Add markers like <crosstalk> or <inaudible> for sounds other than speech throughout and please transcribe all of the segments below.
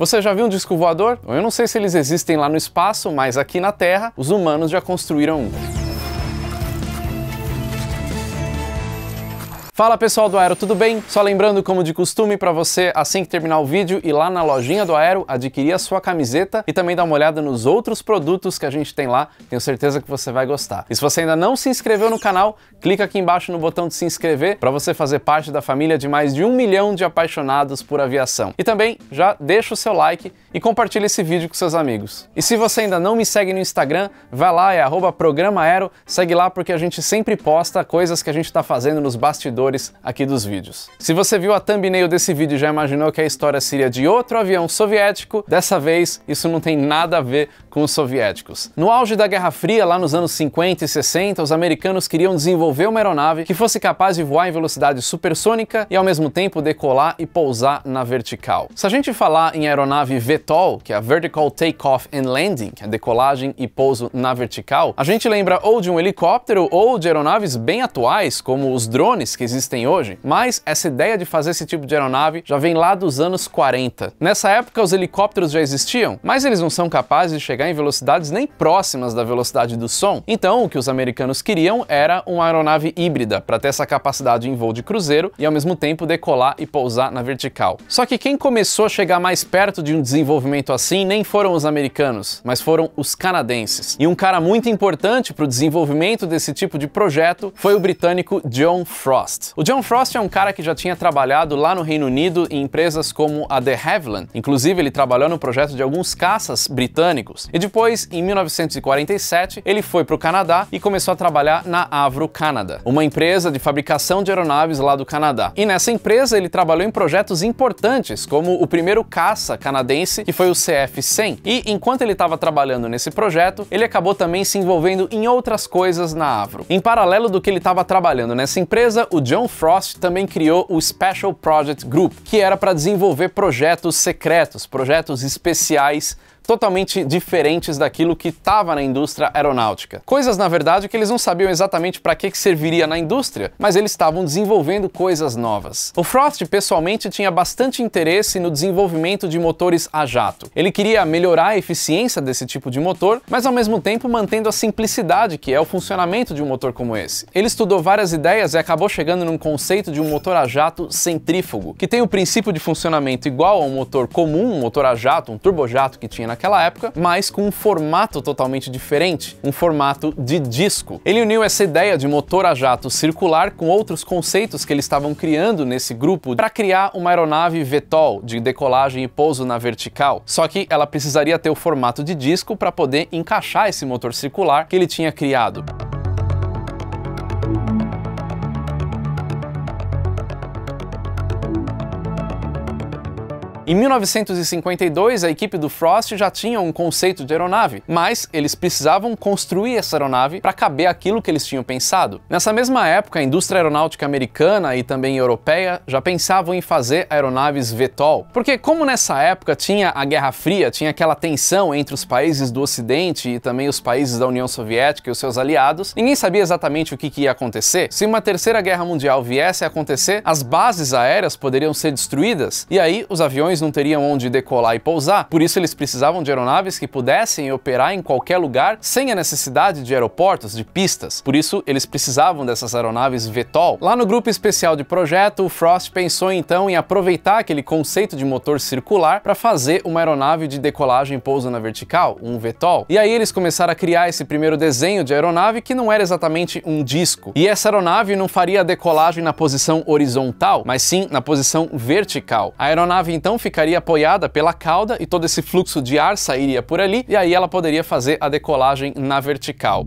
Você já viu um disco voador? Eu não sei se eles existem lá no espaço, mas aqui na Terra os humanos já construíram um. Fala pessoal do Aero, tudo bem? Só lembrando, como de costume, para você, assim que terminar o vídeo, ir lá na lojinha do Aero, adquirir a sua camiseta e também dar uma olhada nos outros produtos que a gente tem lá, tenho certeza que você vai gostar. E se você ainda não se inscreveu no canal, clica aqui embaixo no botão de se inscrever para você fazer parte da família de mais de um milhão de apaixonados por aviação. E também já deixa o seu like e compartilha esse vídeo com seus amigos. E se você ainda não me segue no Instagram, vai lá, é programa Aero, segue lá porque a gente sempre posta coisas que a gente está fazendo nos bastidores anteriores aqui dos vídeos. Se você viu a thumbnail desse vídeo e já imaginou que a história seria de outro avião soviético, dessa vez isso não tem nada a ver com os soviéticos. No auge da Guerra Fria, lá nos anos 50 e 60, os americanos queriam desenvolver uma aeronave que fosse capaz de voar em velocidade supersônica e ao mesmo tempo decolar e pousar na vertical. Se a gente falar em aeronave VTOL, que é a Vertical Takeoff and Landing, que é decolagem e pouso na vertical, a gente lembra ou de um helicóptero ou de aeronaves bem atuais, como os drones que existem existem hoje, mas essa ideia de fazer esse tipo de aeronave já vem lá dos anos 40. Nessa época, os helicópteros já existiam, mas eles não são capazes de chegar em velocidades nem próximas da velocidade do som. Então, o que os americanos queriam era uma aeronave híbrida, para ter essa capacidade em voo de cruzeiro e ao mesmo tempo decolar e pousar na vertical. Só que quem começou a chegar mais perto de um desenvolvimento assim nem foram os americanos, mas foram os canadenses. E um cara muito importante para o desenvolvimento desse tipo de projeto foi o britânico John Frost. O John Frost é um cara que já tinha trabalhado lá no Reino Unido em empresas como a de Havilland. Inclusive, ele trabalhou no projeto de alguns caças britânicos. E depois, em 1947, ele foi para o Canadá e começou a trabalhar na Avro Canada, uma empresa de fabricação de aeronaves lá do Canadá. E nessa empresa, ele trabalhou em projetos importantes, como o primeiro caça canadense, que foi o CF-100. E enquanto ele estava trabalhando nesse projeto, ele acabou também se envolvendo em outras coisas na Avro. Em paralelo do que ele estava trabalhando nessa empresa, o John John Frost também criou o Special Project Group, que era para desenvolver projetos secretos, projetos especiais totalmente diferentes daquilo que estava na indústria aeronáutica. Coisas, na verdade, que eles não sabiam exatamente para que, que serviria na indústria, mas eles estavam desenvolvendo coisas novas. O Frost, pessoalmente, tinha bastante interesse no desenvolvimento de motores a jato. Ele queria melhorar a eficiência desse tipo de motor, mas ao mesmo tempo mantendo a simplicidade que é o funcionamento de um motor como esse. Ele estudou várias ideias e acabou chegando num conceito de um motor a jato centrífugo, que tem o princípio de funcionamento igual a um motor comum, um motor a jato, um turbojato que tinha na naquela época, mas com um formato totalmente diferente, um formato de disco. Ele uniu essa ideia de motor a jato circular com outros conceitos que eles estavam criando nesse grupo para criar uma aeronave VTOL de decolagem e pouso na vertical. Só que ela precisaria ter o formato de disco para poder encaixar esse motor circular que ele tinha criado. Em 1952, a equipe do Frost já tinha um conceito de aeronave, mas eles precisavam construir essa aeronave para caber aquilo que eles tinham pensado. Nessa mesma época, a indústria aeronáutica americana e também europeia já pensavam em fazer aeronaves VTOL, porque como nessa época tinha a Guerra Fria, tinha aquela tensão entre os países do Ocidente e também os países da União Soviética e os seus aliados, ninguém sabia exatamente o que, que ia acontecer. Se uma terceira guerra mundial viesse a acontecer, as bases aéreas poderiam ser destruídas e aí os aviões aviões não teriam onde decolar e pousar, por isso eles precisavam de aeronaves que pudessem operar em qualquer lugar sem a necessidade de aeroportos, de pistas. Por isso eles precisavam dessas aeronaves VTOL. Lá no grupo especial de projeto, o Frost pensou então em aproveitar aquele conceito de motor circular para fazer uma aeronave de decolagem e pouso na vertical, um VTOL. E aí eles começaram a criar esse primeiro desenho de aeronave que não era exatamente um disco. E essa aeronave não faria a decolagem na posição horizontal, mas sim na posição vertical. A aeronave então ficou ficaria apoiada pela cauda e todo esse fluxo de ar sairia por ali e aí ela poderia fazer a decolagem na vertical.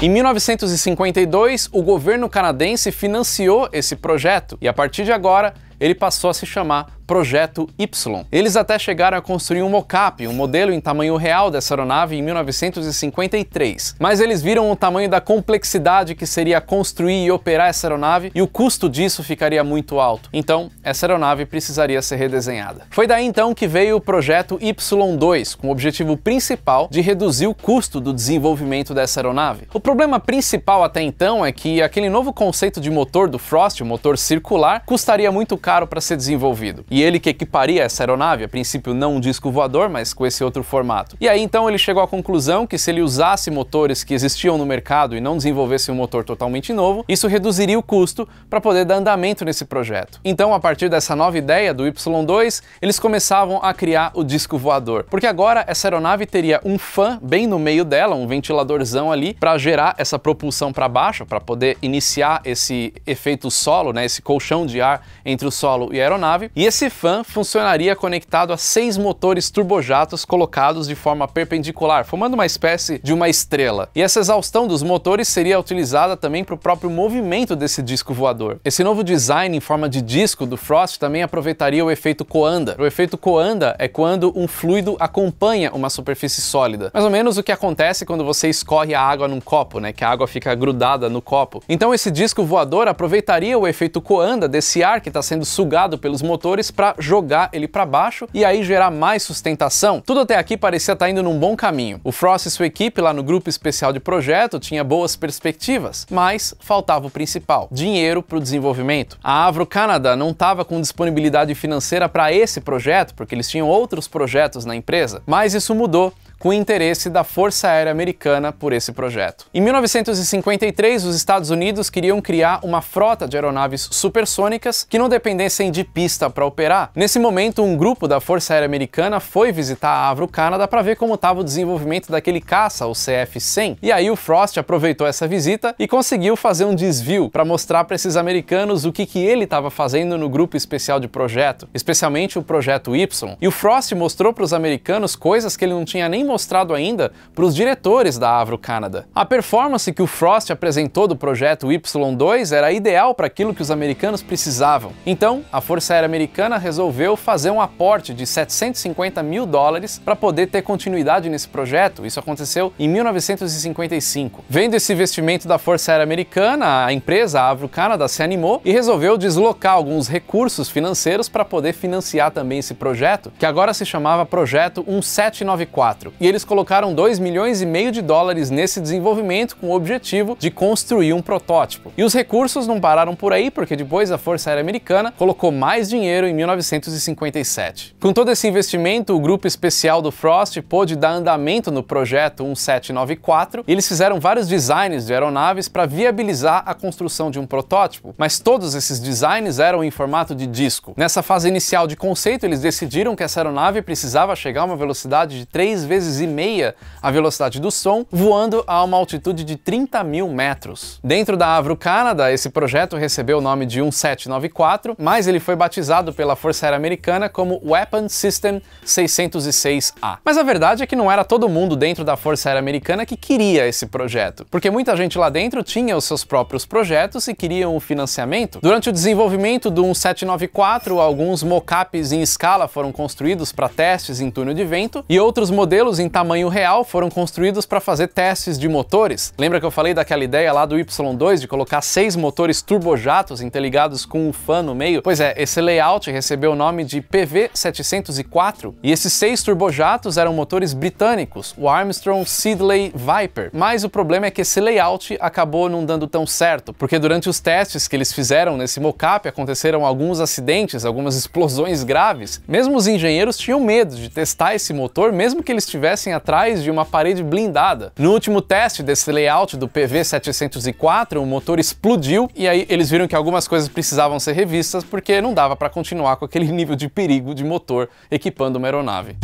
Em 1952, o governo canadense financiou esse projeto e a partir de agora ele passou a se chamar Projeto Y. Eles até chegaram a construir um mocap, um modelo em tamanho real dessa aeronave em 1953, mas eles viram o tamanho da complexidade que seria construir e operar essa aeronave e o custo disso ficaria muito alto. Então, essa aeronave precisaria ser redesenhada. Foi daí então que veio o projeto Y2, com o objetivo principal de reduzir o custo do desenvolvimento dessa aeronave. O problema principal até então é que aquele novo conceito de motor do Frost, o motor circular, custaria muito caro para ser desenvolvido. E e ele que equiparia essa aeronave, a princípio não um disco voador, mas com esse outro formato. E aí então ele chegou à conclusão que se ele usasse motores que existiam no mercado e não desenvolvesse um motor totalmente novo, isso reduziria o custo para poder dar andamento nesse projeto. Então, a partir dessa nova ideia do Y2, eles começavam a criar o disco voador, porque agora essa aeronave teria um fã bem no meio dela, um ventiladorzão ali, para gerar essa propulsão para baixo, para poder iniciar esse efeito solo, né, esse colchão de ar entre o solo e a aeronave. E esse Fan funcionaria conectado a seis motores turbojatos colocados de forma perpendicular, formando uma espécie de uma estrela. E essa exaustão dos motores seria utilizada também para o próprio movimento desse disco voador. Esse novo design em forma de disco do Frost também aproveitaria o efeito coanda. O efeito coanda é quando um fluido acompanha uma superfície sólida. Mais ou menos o que acontece quando você escorre a água num copo, né? Que a água fica grudada no copo. Então esse disco voador aproveitaria o efeito coanda desse ar que está sendo sugado pelos motores para jogar ele para baixo e aí gerar mais sustentação. Tudo até aqui parecia estar tá indo num bom caminho. O Frost e sua equipe lá no grupo especial de projeto tinha boas perspectivas, mas faltava o principal, dinheiro para o desenvolvimento. A Avro Canada não estava com disponibilidade financeira para esse projeto, porque eles tinham outros projetos na empresa, mas isso mudou com interesse da Força Aérea Americana por esse projeto. Em 1953, os Estados Unidos queriam criar uma frota de aeronaves supersônicas que não dependessem de pista para operar. Nesse momento, um grupo da Força Aérea Americana foi visitar a Avro, Canadá, para ver como estava o desenvolvimento daquele caça, o CF-100. E aí o Frost aproveitou essa visita e conseguiu fazer um desvio para mostrar para esses americanos o que, que ele estava fazendo no grupo especial de projeto, especialmente o projeto Y. E o Frost mostrou para os americanos coisas que ele não tinha nem mostrado ainda para os diretores da Avro Canada. A performance que o Frost apresentou do projeto Y2 era ideal para aquilo que os americanos precisavam. Então, a Força Aérea Americana resolveu fazer um aporte de 750 mil dólares para poder ter continuidade nesse projeto. Isso aconteceu em 1955. Vendo esse investimento da Força Aérea Americana, a empresa Avro Canada se animou e resolveu deslocar alguns recursos financeiros para poder financiar também esse projeto, que agora se chamava Projeto 1794 e eles colocaram 2 milhões e meio de dólares nesse desenvolvimento com o objetivo de construir um protótipo. E os recursos não pararam por aí, porque depois a Força Aérea Americana colocou mais dinheiro em 1957. Com todo esse investimento, o grupo especial do Frost pôde dar andamento no projeto 1794 e eles fizeram vários designs de aeronaves para viabilizar a construção de um protótipo, mas todos esses designs eram em formato de disco. Nessa fase inicial de conceito, eles decidiram que essa aeronave precisava chegar a uma velocidade de três vezes vezes e meia a velocidade do som, voando a uma altitude de 30 mil metros. Dentro da Avro Canada, esse projeto recebeu o nome de 1794, mas ele foi batizado pela Força Aérea Americana como Weapon System 606A. Mas a verdade é que não era todo mundo dentro da Força Aérea Americana que queria esse projeto, porque muita gente lá dentro tinha os seus próprios projetos e queriam o financiamento. Durante o desenvolvimento do 1794, alguns mocapes em escala foram construídos para testes em túnel de vento e outros modelos em tamanho real foram construídos para fazer testes de motores. Lembra que eu falei daquela ideia lá do Y2 de colocar seis motores turbojatos interligados com um fã no meio? Pois é, esse layout recebeu o nome de PV704 e esses seis turbojatos eram motores britânicos, o Armstrong Siddeley Viper. Mas o problema é que esse layout acabou não dando tão certo, porque durante os testes que eles fizeram nesse mocap aconteceram alguns acidentes, algumas <laughs> explosões graves. Mesmo os engenheiros tinham medo de testar esse motor, mesmo que eles tivessem estivessem atrás de uma parede blindada. No último teste desse layout do PV704, o motor explodiu e aí eles viram que algumas coisas precisavam ser revistas porque não dava para continuar com aquele <laughs> nível de perigo de motor equipando uma aeronave.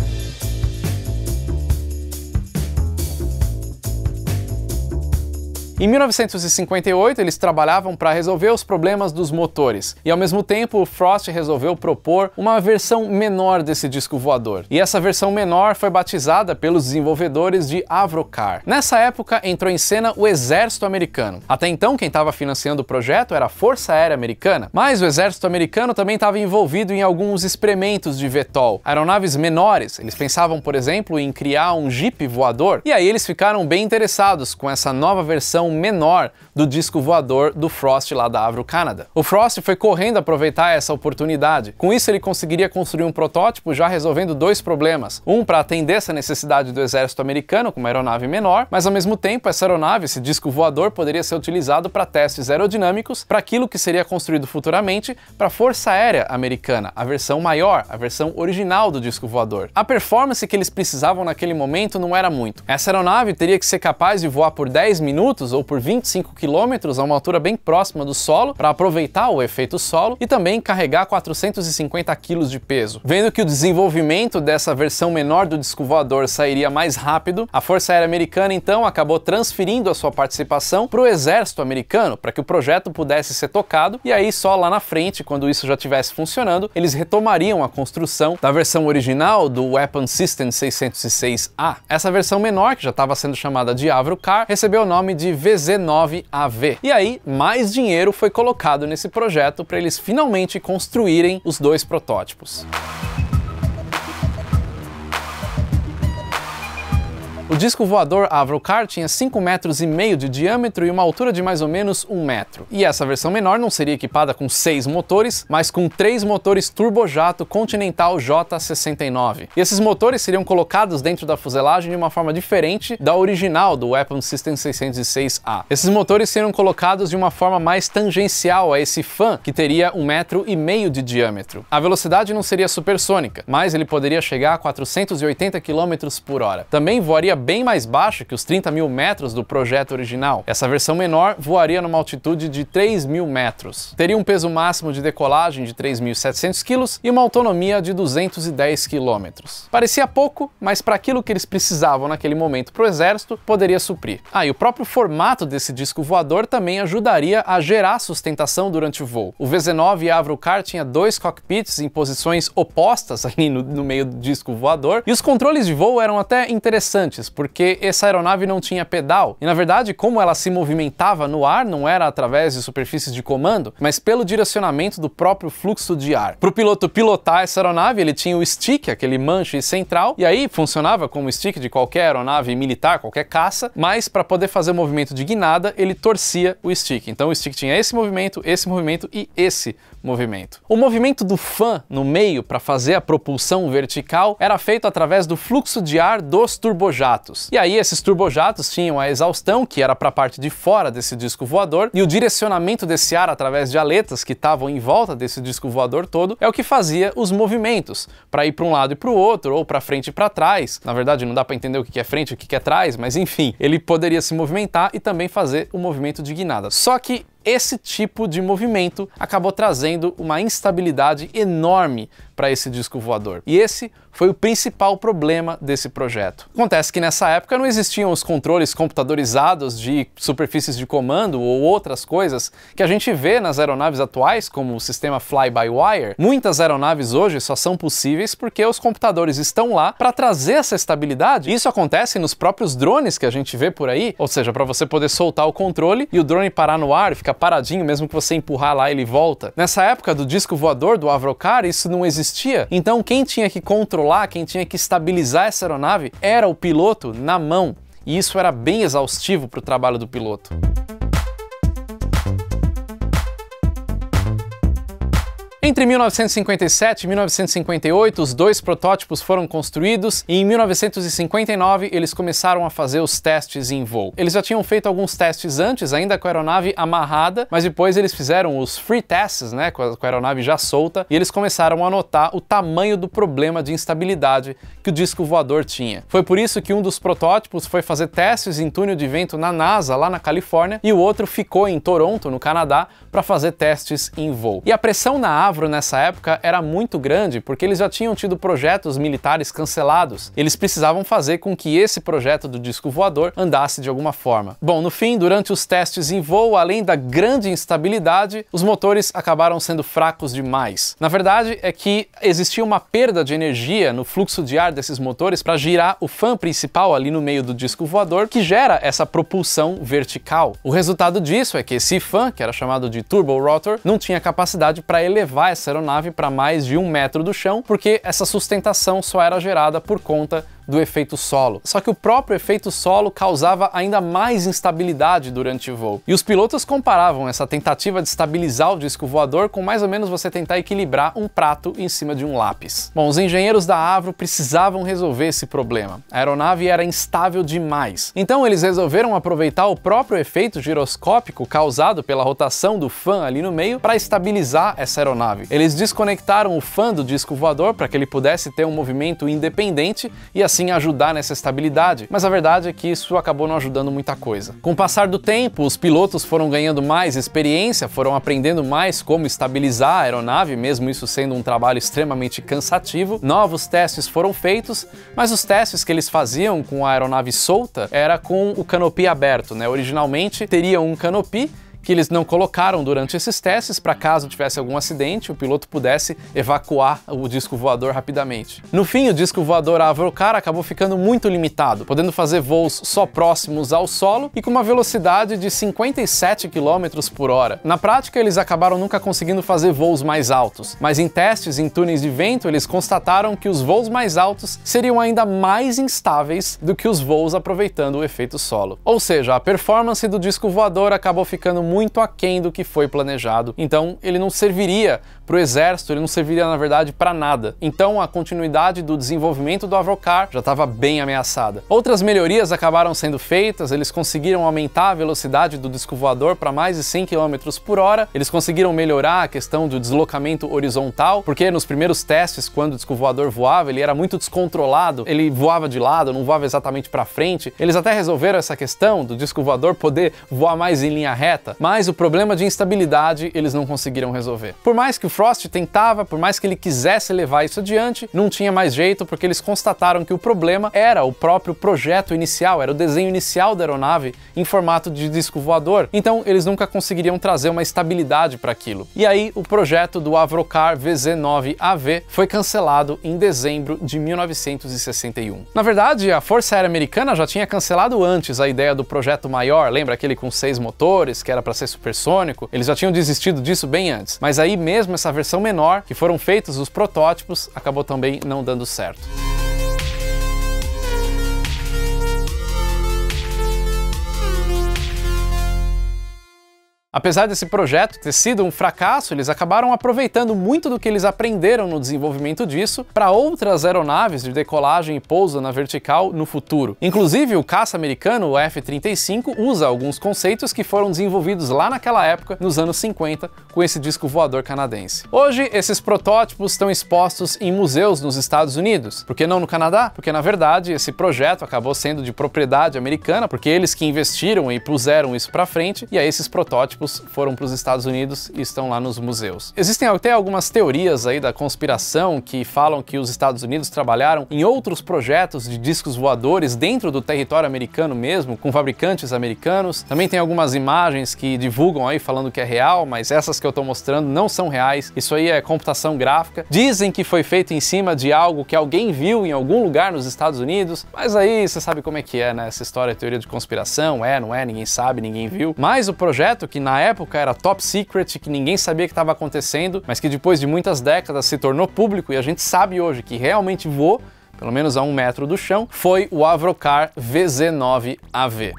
Em 1958, eles trabalhavam para resolver os problemas dos motores, e ao mesmo tempo Frost resolveu propor uma versão menor desse disco voador. E essa versão menor foi batizada pelos desenvolvedores de Avrocar. Nessa época entrou em cena o exército americano. Até então, quem estava financiando o projeto era a Força Aérea Americana, mas o exército americano também estava envolvido em alguns experimentos de VTOL, aeronaves menores. Eles pensavam, por exemplo, em criar um Jeep voador, e aí eles ficaram bem interessados com essa nova versão menor do disco voador do Frost lá da Avro Canada. O Frost foi correndo aproveitar essa oportunidade. Com isso, ele conseguiria construir um protótipo já resolvendo dois problemas. Um para atender essa necessidade do exército americano com uma aeronave menor, mas ao mesmo tempo essa aeronave, esse disco voador, poderia ser utilizado para testes aerodinâmicos para aquilo que seria construído futuramente para a Força Aérea Americana, a versão maior, a versão original do disco voador. A performance que eles precisavam naquele momento não era muito. Essa aeronave teria que ser capaz de voar por 10 minutos ou por 25 km a uma altura bem próxima do solo para aproveitar o efeito solo e também carregar 450 kg de peso. Vendo que o desenvolvimento dessa versão menor do disco voador sairia mais rápido, a Força Aérea Americana então acabou transferindo a sua participação para o Exército Americano para que o projeto pudesse ser tocado e aí só lá na frente, quando isso já estivesse funcionando, eles retomariam a construção da versão original do Weapon System 606A. Essa versão menor, que já estava sendo chamada de Avro Car, recebeu o nome de VZ9AV. E aí, mais dinheiro foi colocado nesse projeto para eles finalmente construírem os dois protótipos. O disco voador Avrocar tinha 5 metros e meio de diâmetro e uma altura de mais ou menos 1 metro. E essa versão menor não seria equipada com 6 motores, mas com 3 motores turbojato Continental J69. E esses motores seriam colocados dentro da fuselagem de uma forma diferente da original do Weapon System 606A. Esses motores seriam colocados de uma forma mais tangencial a esse fan, que teria 1 metro e meio de diâmetro. A velocidade não seria supersônica, mas ele poderia chegar a 480 km por hora. Também voaria bem mais baixo que os 30 mil metros do projeto original. Essa versão menor voaria numa altitude de 3 mil metros. Teria um peso máximo de decolagem de 3.700 kg e uma autonomia de 210 km. Parecia pouco, mas para aquilo que eles precisavam naquele momento para o exército, poderia suprir. Ah, e o próprio formato desse disco voador também ajudaria a gerar sustentação durante o voo. O VZ-9 e a Avrocar tinha dois cockpits em posições opostas ali no, no meio do disco voador, e os controles de voo eram até interessantes, porque essa aeronave não tinha pedal, e na verdade, como ela se movimentava no ar, não era através de superfícies de comando, mas pelo direcionamento do próprio fluxo de ar. Para o piloto pilotar essa aeronave, ele tinha o stick, aquele manche central, e aí funcionava como o stick de qualquer aeronave militar, qualquer caça, mas para poder fazer o movimento de guinada, ele torcia o stick. Então o stick tinha esse movimento, esse movimento e esse movimento. O movimento do fã no meio para fazer a propulsão vertical era feito através do fluxo de ar dos turbojatos e aí esses turbojatos tinham a exaustão, que era para a parte de fora desse disco voador, e o direcionamento desse ar através de aletas que estavam em volta desse disco voador todo é o que fazia os movimentos, para ir para um lado e para o outro, ou para frente e para trás. Na verdade, não dá para entender o que é frente e o que é trás, mas enfim, ele poderia se movimentar e também fazer o movimento de guinada. Só que esse tipo de movimento acabou trazendo uma instabilidade enorme para esse disco voador. E esse foi o principal problema desse projeto. Acontece que nessa época não existiam os controles computadorizados de superfícies de comando ou outras coisas que a gente vê nas aeronaves atuais, como o sistema fly-by-wire. Muitas aeronaves hoje só são possíveis porque os computadores estão lá para trazer essa estabilidade. Isso acontece nos próprios drones que a gente vê por aí, ou seja, para você poder soltar o controle e o drone parar no ar e ficar paradinho, mesmo que você empurrar lá ele volta. Nessa época do disco voador do Avrocar, isso não existia. Então quem tinha que controlar, quem tinha que estabilizar essa aeronave era o piloto na mão. E isso era bem exaustivo para o trabalho do piloto. Entre 1957 e 1958, os dois protótipos foram construídos e em 1959 eles começaram a fazer os testes em voo. Eles já tinham feito alguns testes antes, ainda com a aeronave amarrada, mas depois eles fizeram os free tests, né, com a, com a aeronave já solta, e eles começaram a notar o tamanho do problema de instabilidade que o disco voador tinha. Foi por isso que um dos protótipos foi fazer testes em túnel de vento na NASA, lá na Califórnia, e o outro ficou em Toronto, no Canadá, para fazer testes em voo. E a pressão na nessa época era muito grande porque eles já tinham tido projetos militares cancelados. Eles precisavam fazer com que esse projeto do disco voador andasse de alguma forma. Bom, no fim, durante os testes em voo, além da grande instabilidade, os motores acabaram sendo fracos demais. Na verdade, é que existia uma perda de energia no fluxo de ar desses motores para girar o fan principal ali no meio do disco voador, que gera essa propulsão vertical. O resultado disso é que esse fan que era chamado de turbo rotor, não tinha capacidade para elevar levar essa aeronave para mais de um metro do chão, porque essa sustentação só era gerada por conta do efeito solo. Só que o próprio efeito solo causava ainda mais instabilidade durante o voo. E os pilotos comparavam essa tentativa de estabilizar o disco voador com mais ou menos você tentar equilibrar um prato em cima de um lápis. Bom, os engenheiros da Avro precisavam resolver esse problema. A aeronave era instável demais. Então eles resolveram aproveitar o próprio efeito giroscópico causado pela rotação do fã ali no meio para estabilizar essa aeronave. Eles desconectaram o fã do disco voador para que ele pudesse ter um movimento independente e assim assim ajudar nessa estabilidade, mas a verdade é que isso acabou não ajudando muita coisa. Com o passar do tempo, os pilotos foram ganhando mais experiência, foram aprendendo mais como estabilizar a aeronave, mesmo isso sendo um trabalho extremamente cansativo. Novos testes foram feitos, mas os testes que eles faziam com a aeronave solta era com o canopi aberto, né? Originalmente teria um canopi que eles não colocaram durante esses testes para caso tivesse algum acidente, o piloto pudesse evacuar o disco voador rapidamente. No fim, o disco voador Avrocar acabou ficando muito limitado, podendo fazer voos só próximos ao solo e com uma velocidade de 57 km por hora. Na prática, eles acabaram nunca conseguindo fazer voos mais altos, mas em testes em túneis de vento, eles constataram que os voos mais altos seriam ainda mais instáveis do que os voos aproveitando o efeito solo. Ou seja, a performance do disco voador acabou ficando muito muito aquém do que foi planejado. Então, ele não serviria para o exército, ele não serviria na verdade para nada. Então, a continuidade do desenvolvimento do Avrocar já estava bem ameaçada. Outras melhorias acabaram sendo feitas, eles conseguiram aumentar a velocidade do disco voador para mais de 100 km por hora, eles conseguiram melhorar a questão do deslocamento horizontal, porque nos primeiros testes, quando o disco voador voava, ele era muito descontrolado, ele voava de lado, não voava exatamente para frente. Eles até resolveram essa questão do disco voador poder voar mais em linha reta, mas o problema de instabilidade eles não conseguiram resolver. Por mais que o Frost tentava, por mais que ele quisesse levar isso adiante, não tinha mais jeito porque eles constataram que o problema era o próprio projeto inicial, era o desenho inicial da aeronave em formato de disco voador, então eles nunca conseguiriam trazer uma estabilidade para aquilo. E aí o projeto do Avrocar VZ9AV foi cancelado em dezembro de 1961. Na verdade, a Força Aérea Americana já tinha cancelado antes a ideia do projeto maior, lembra aquele com seis motores que era para ser supersônico, eles já tinham desistido disso bem antes. Mas aí mesmo essa versão menor, que foram feitos os protótipos, acabou também não dando certo. Apesar desse projeto ter sido um fracasso, eles acabaram aproveitando muito do que eles aprenderam no desenvolvimento disso para outras aeronaves de decolagem e pouso na vertical no futuro. Inclusive, o caça americano, o F-35, usa alguns conceitos que foram desenvolvidos lá naquela época, nos anos 50, com esse disco voador canadense. Hoje, esses protótipos estão expostos em museus nos Estados Unidos. Por que não no Canadá? Porque, na verdade, esse projeto acabou sendo de propriedade americana, porque eles que investiram e puseram isso para frente, e aí esses protótipos corpos foram para os Estados Unidos e estão lá nos museus. Existem até algumas teorias aí da conspiração que falam que os Estados Unidos trabalharam em outros projetos de discos voadores dentro do território americano mesmo, com fabricantes americanos. Também tem algumas imagens que divulgam aí falando que é real, mas essas que eu estou mostrando não são reais. Isso aí é computação gráfica. Dizem que foi feito em cima de algo que alguém viu em algum lugar nos Estados Unidos, mas aí você sabe como é que é, né? Essa história é teoria de conspiração, é, não é, ninguém sabe, ninguém viu. Mas o projeto que na na época era top secret, que ninguém sabia que estava acontecendo, mas que depois de muitas décadas se tornou público e a gente sabe hoje que realmente voou, pelo menos a um metro do chão, foi o Avrocar VZ9AV.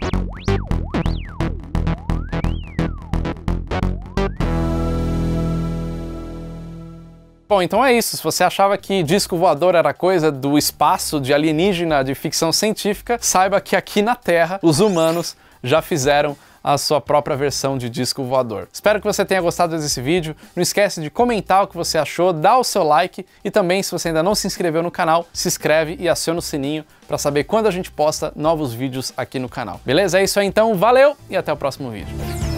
Bom, então é isso. Se você achava que disco voador era coisa do espaço, de alienígena, de ficção científica, saiba que aqui na Terra os humanos já fizeram a sua própria versão de disco voador. Espero que você tenha gostado desse vídeo. Não esquece de comentar o que você achou, dá o seu like e também, se você ainda não se inscreveu no canal, se inscreve e aciona o sininho para saber quando a gente posta novos vídeos aqui no canal. Beleza? É isso aí então, valeu e até o próximo vídeo.